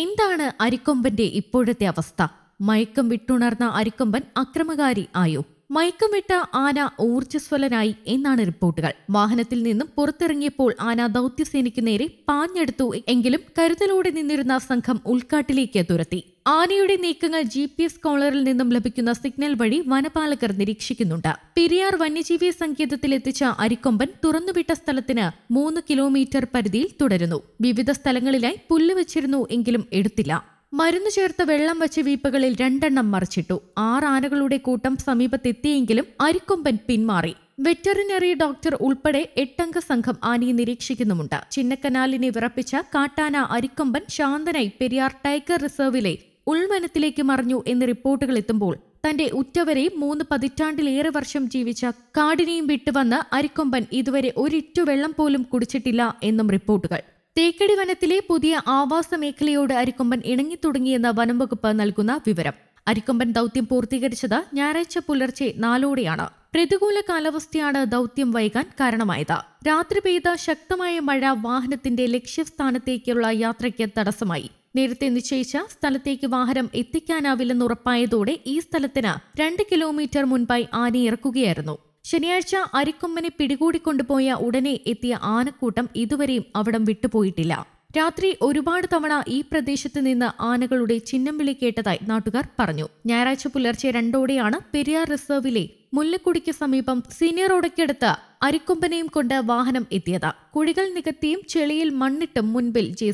എന്താണ് അരിക്കൊമ്പന്റെ ഇപ്പോഴത്തെ അവസ്ഥ മയക്കം വിട്ടുണർന്ന അരിക്കൊമ്പൻ അക്രമകാരി ആയോ മയക്കം വിട്ട ആന ഊർജ്ജസ്വലനായി എന്നാണ് റിപ്പോർട്ടുകൾ വാഹനത്തിൽ നിന്നും പുറത്തിറങ്ങിയപ്പോൾ ആന ദൗത്യസേനയ്ക്ക് നേരെ പാഞ്ഞെടുത്തു എങ്കിലും കരുതലോടെ നിന്നിരുന്ന സംഘം ഉൾക്കാട്ടിലേക്ക് തുരത്തി ആനയുടെ നീക്കങ്ങൾ ജി പി എസ് കോളറിൽ നിന്നും ലഭിക്കുന്ന സിഗ്നൽ വഴി വനപാലകർ നിരീക്ഷിക്കുന്നുണ്ട് പെരിയാർ വന്യജീവി സങ്കേതത്തിലെത്തിച്ച അരിക്കൊമ്പൻ തുറന്നുവിട്ട സ്ഥലത്തിന് മൂന്ന് കിലോമീറ്റർ പരിധിയിൽ തുടരുന്നു വിവിധ സ്ഥലങ്ങളിലായി പുല്ല് വെച്ചിരുന്നു എങ്കിലും എടുത്തില്ല മരുന്ന് ചേർത്ത് വെള്ളം വച്ച വീപ്പകളിൽ രണ്ടെണ്ണം മറിച്ചിട്ടു ആറ് ആനകളുടെ കൂട്ടം സമീപത്തെത്തിയെങ്കിലും അരിക്കൊമ്പൻ പിന്മാറി വെറ്ററിനറി ഡോക്ടർ ഉൾപ്പെടെ എട്ടംഗ സംഘം ആനയെ നിരീക്ഷിക്കുന്നുമുണ്ട് ചിന്നക്കനാലിനെ വിറപ്പിച്ച കാട്ടാന അരിക്കൊമ്പൻ ശാന്തനായി പെരിയാർ ടൈഗർ റിസർവിലെ ഉൾവനത്തിലേക്ക് മറിഞ്ഞു എന്ന് റിപ്പോർട്ടുകൾ എത്തുമ്പോൾ തന്റെ ഉറ്റവരെ മൂന്ന് പതിറ്റാണ്ടിലേറെ വർഷം ജീവിച്ച കാടിനെയും വിട്ടുവന്ന് അരിക്കൊമ്പൻ ഇതുവരെ ഒരിറ്റു വെള്ളം പോലും കുടിച്ചിട്ടില്ല എന്നും റിപ്പോർട്ടുകൾ തേക്കടി വനത്തിലെ പുതിയ ആവാസ മേഖലയോട് അരിക്കൊമ്പൻ ഇണങ്ങിത്തുടങ്ങിയെന്ന് വനംവകുപ്പ് നൽകുന്ന വിവരം അരിക്കൊമ്പൻ ദൗത്യം പൂർത്തീകരിച്ചത് ഞായറാഴ്ച പുലർച്ചെ നാലോടെയാണ് പ്രതികൂല കാലാവസ്ഥയാണ് ദൗത്യം വൈകാൻ കാരണമായത് രാത്രി പെയ്ത ശക്തമായ മഴ വാഹനത്തിന്റെ ലക്ഷ്യസ്ഥാനത്തേക്കുള്ള യാത്രയ്ക്ക് തടസ്സമായി നേരത്തെ നിശ്ചയിച്ച സ്ഥലത്തേക്ക് വാഹനം എത്തിക്കാനാവില്ലെന്ന് ഉറപ്പായതോടെ ഈ സ്ഥലത്തിന് രണ്ട് കിലോമീറ്റർ മുൻപായി ആനയെ ഇറക്കുകയായിരുന്നു ശനിയാഴ്ച അരിക്കൊമ്പനെ പിടികൂടിക്കൊണ്ടുപോയ ഉടനെ എത്തിയ ആനക്കൂട്ടം ഇതുവരെയും അവിടം വിട്ടുപോയിട്ടില്ല രാത്രി ഒരുപാട് തവണ ഈ പ്രദേശത്ത് നിന്ന് ആനകളുടെ ചിഹ്നം വിളി കേട്ടതായി നാട്ടുകാർ പറഞ്ഞു ഞായറാഴ്ച പുലർച്ചെ രണ്ടോടെയാണ് പെരിയാർ റിസർവിലെ മുല്ലക്കുടിക്ക് സമീപം സീനിയർ റോഡയ്ക്കടുത്ത് അരിക്കൊമ്പനെയും കൊണ്ട് വാഹനം എത്തിയത് കുഴികൾ നികത്തിയും ചെളിയിൽ മണ്ണിട്ടും മുൻപിൽ ജെ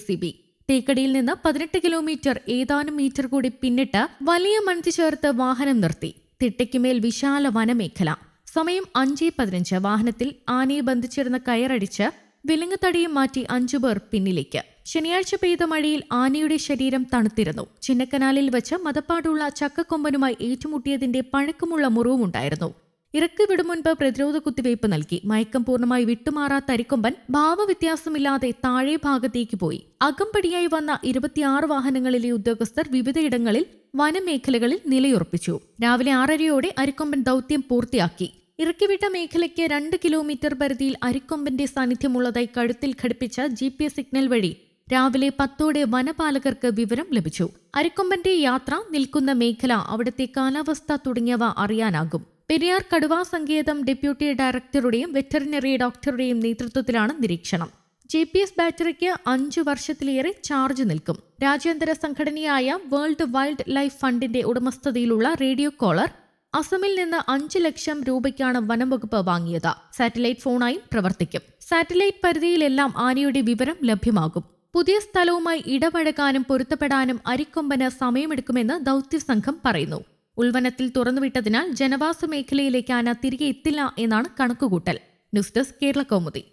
തേക്കടിയിൽ നിന്ന് പതിനെട്ട് കിലോമീറ്റർ ഏതാനും മീറ്റർ കൂടി പിന്നിട്ട് വലിയ മൺതി ചേർത്ത് വാഹനം നിർത്തി തിട്ടയ്ക്കുമേൽ വിശാല വനമേഖല സമയം അഞ്ചേ പതിനഞ്ച് വാഹനത്തിൽ ആനയെ ബന്ധിച്ചിരുന്ന കയറടിച്ച് വിലങ്ങത്തടിയും മാറ്റി അഞ്ചു പേർ പിന്നിലേക്ക് ശനിയാഴ്ച പെയ്ത മഴയിൽ ആനയുടെ ശരീരം തണുത്തിരുന്നു ചിന്നക്കനാലിൽ വച്ച് മതപ്പാടുള്ള ചക്കക്കൊമ്പനുമായി ഏറ്റുമുട്ടിയതിന്റെ പഴക്കമുള്ള മുറിവുമുണ്ടായിരുന്നു ഇറക്കിവിടും മുൻപ് പ്രതിരോധ കുത്തിവയ്പ് നൽകി മയക്കം പൂർണ്ണമായി വിട്ടുമാറാത്ത അരിക്കൊമ്പൻ ഭാവവ്യത്യാസമില്ലാതെ താഴെ ഭാഗത്തേക്ക് പോയി അകമ്പടിയായി വന്ന ഇരുപത്തിയാറ് വാഹനങ്ങളിലെ ഉദ്യോഗസ്ഥർ വിവിധയിടങ്ങളിൽ വനമേഖലകളിൽ നിലയുറപ്പിച്ചു രാവിലെ ആറരയോടെ അരിക്കൊമ്പൻ ദൗത്യം പൂർത്തിയാക്കി ഇറക്കിവിട്ട മേഖലയ്ക്ക് രണ്ട് കിലോമീറ്റർ പരിധിയിൽ അരിക്കൊമ്പന്റെ സാന്നിധ്യമുള്ളതായി കഴുത്തിൽ ഘടിപ്പിച്ച ജി സിഗ്നൽ വഴി രാവിലെ പത്തോടെ വനപാലകർക്ക് വിവരം ലഭിച്ചു അരിക്കൊമ്പന്റെ യാത്ര നിൽക്കുന്ന മേഖല അവിടുത്തെ കാലാവസ്ഥ തുടങ്ങിയവ അറിയാനാകും പെരിയാർ കടുവാ സങ്കേതം ഡെപ്യൂട്ടി ഡയറക്ടറുടെയും വെറ്ററിനറി ഡോക്ടറുടെയും നേതൃത്വത്തിലാണ് നിരീക്ഷണം ജെ പി എസ് ബാറ്ററിക്ക് അഞ്ചു വർഷത്തിലേറെ ചാർജ് നിൽക്കും രാജ്യാന്തര സംഘടനയായ വേൾഡ് വൈൽഡ് ലൈഫ് ഫണ്ടിന്റെ ഉടമസ്ഥതയിലുള്ള റേഡിയോ കോളർ അസമിൽ നിന്ന് അഞ്ചു ലക്ഷം രൂപയ്ക്കാണ് വനം വകുപ്പ് വാങ്ങിയത് സാറ്റലൈറ്റ് ഫോണായും പ്രവർത്തിക്കും സാറ്റലൈറ്റ് പരിധിയിലെല്ലാം ആനയുടെ വിവരം ലഭ്യമാകും പുതിയ സ്ഥലവുമായി ഇടപഴകാനും പൊരുത്തപ്പെടാനും അരിക്കൊമ്പന് സമയമെടുക്കുമെന്ന് ദൗത്യസംഘം പറയുന്നു ഉൽവനത്തിൽ തുറന്നുവിട്ടതിനാൽ ജനവാസ മേഖലയിലേക്ക് ആന തിരികെ എത്തില്ല എന്നാണ് കണക്കുകൂട്ടൽ ന്യൂസ് ഡെസ്ക് കേരള കൗമുദി